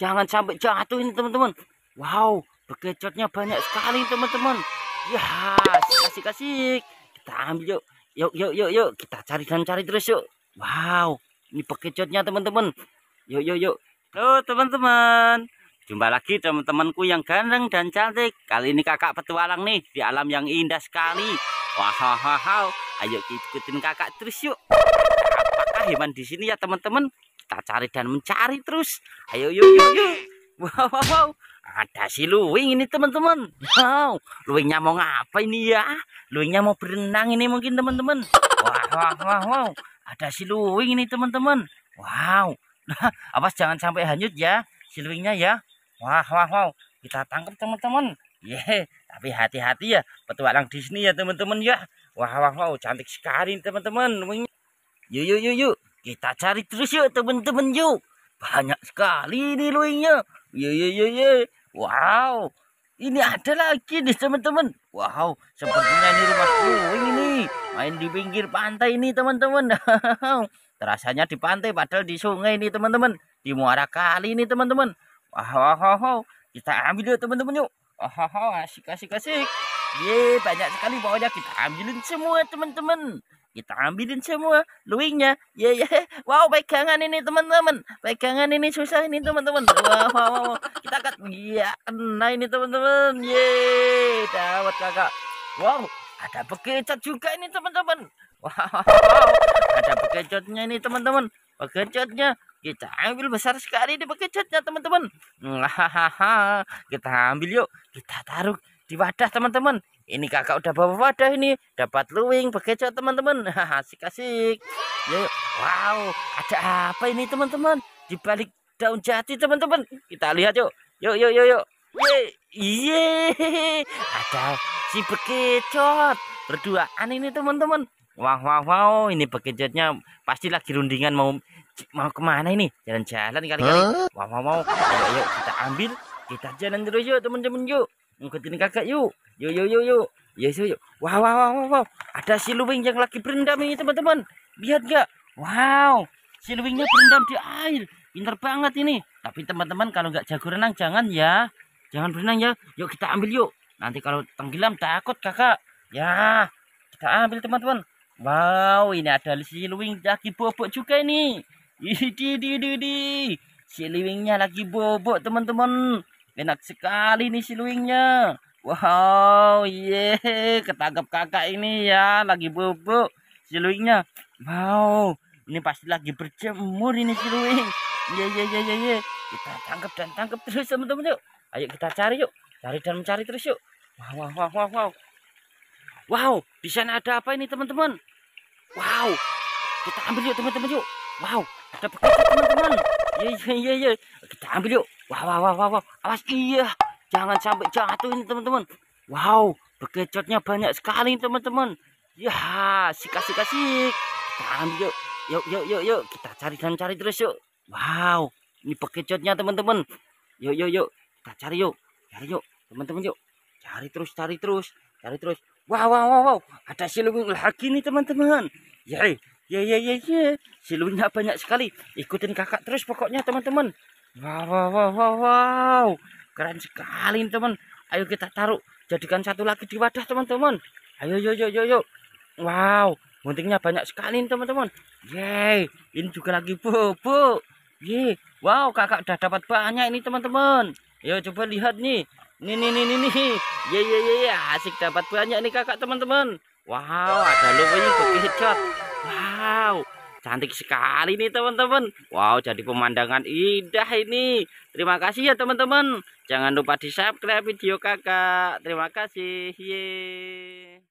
jangan sampai jatuh ini teman-teman wow bekecotnya banyak sekali teman-teman ya kasih-kasih. kita ambil yuk yuk yuk yuk yuk kita cari dan cari terus yuk wow ini bekecotnya teman-teman yuk yuk yuk tuh teman-teman jumpa lagi teman-temanku yang ganteng dan cantik kali ini kakak petualang nih di alam yang indah sekali wah wow, wow, wow. ayo ikutin kakak terus yuk apakah hewan di sini ya teman-teman kita cari dan mencari terus ayo yuk yuk yuk wow wow, wow. ada si luwing ini teman-teman wow luwingnya mau ngapa ini ya luwingnya mau berenang ini mungkin teman-teman wow, wow wow wow ada si luwing ini teman-teman wow nah, awas jangan sampai hanyut ya si luwingnya ya wow, wow, wow kita tangkap teman-teman yeah tapi hati-hati ya petualang di sini ya teman-teman ya wah wah wow cantik sekali teman-teman Yuk, yuk, yuk, yuk. Kita cari terus yuk teman-teman yuk. Banyak sekali ini luingnya. Yuk, yuk, yuk, yuk. Wow. Ini ada lagi nih teman-teman. Wow. Sepertinya ini rumah luing ini. Main di pinggir pantai ini teman-teman. Terasanya di pantai padahal di sungai ini teman-teman. Di muara kali ini teman-teman. Wow, wow, wow. Kita ambil yuk teman-teman yuk. Wow, asik, asik, asik. Ye, banyak sekali bawahnya kita ambilin semua teman-teman. Kita ambilin semua luingnya. Ya yeah, ya. Yeah. Wow, pegangan ini teman-teman. Pegangan ini susah ini teman-teman. Wow, wow, wow. Kita akan iya kena ini teman-teman. Ye, dapat kakak. Wow, ada bekecot juga ini teman-teman. Wow, ada bekecotnya ini teman-teman. Bekecotnya kita ambil besar sekali di bekecotnya teman-teman. Hahaha, kita ambil yuk. Kita taruh di wadah teman-teman ini kakak udah bawa wadah ini dapat luwing bekecot teman-teman asik-asik yuk wow ada apa ini teman-teman di balik daun jati teman-teman kita lihat yuk yuk yuk yuk yuk iye ada si bekecot berduaan ini teman-teman Wow wow wow ini bekecotnya pasti lagi rundingan mau mau kemana ini jalan-jalan kali-kali Wow wow wow yuk ayo kita ambil kita jalan dulu yuk teman-teman yuk ngikutin kakak yuk yuk yuk yuk yuk yes iya, yuk yuk wow wow wow wow wow. ada si siluing yang lagi berendam ini teman-teman lihat gak wow si siluingnya berendam di air pinter banget ini tapi teman-teman kalau nggak jago renang jangan ya jangan berenang ya yuk kita ambil yuk nanti kalau tenggelam takut kakak ya kita ambil teman-teman wow ini ada si siluing lagi bobok juga ini di di di di Si liwingnya lagi bobok teman-teman. Enak sekali nih si Wow, ye, yeah. ketangkap kakak ini ya, lagi bubuk si Wow, ini pasti lagi berjemur ini si luing. Ye, ye, ye, ye, ye. Kita tangkap dan tangkap terus teman-teman yuk. Ayo kita cari yuk, cari dan mencari terus yuk. Wow, wow, wow, wow, wow. Wow, di sana ada apa ini teman-teman? Wow, kita ambil yuk teman-teman yuk. Wow, ada bekas teman-teman. Ye, ye, ye, ye. Kita ambil yuk. Wow, wah, wah, wah, wah. Awas, iya. Jangan sampai jatuh ini, teman-teman. Wow, bekecotnya banyak sekali, teman-teman. Ya, sikat, sikat, sik. Tahan, yuk. Yuk, yuk, yuk, yuk. Kita cari dan cari terus, yuk. Wow, ini bekecotnya, teman-teman. Yuk, yuk, yuk. Kita cari, yuk. Cari, yuk. Teman-teman, yuk. Cari terus, cari terus. Cari terus. Wow, wow, wow, wow. Ada silung lagi nih, teman-teman. Yeay. Ya, ya, ya, ya. ya. Silungnya banyak sekali. Ikutin kakak terus pokoknya, teman-teman. Wow, wow, wow, wow, wow. Keren sekali, teman. Ayo kita taruh. Jadikan satu lagi di wadah, teman-teman. Ayo, yuk, yuk, yuk, yuk. Wow, buntingnya banyak sekali, teman-teman. Yeay, ini juga lagi bubuk. Yeay, wow, kakak udah dapat banyak ini, teman-teman. Ayo coba lihat nih. Nih, nih, nih, nih, nih. Yeay, yeay, yeay. Asik dapat banyak nih kakak, teman-teman. Wow, ada kok kekejot. Wow, Cantik sekali nih teman-teman. Wow, jadi pemandangan indah ini. Terima kasih ya teman-teman. Jangan lupa di subscribe video kakak. Terima kasih. Yeay.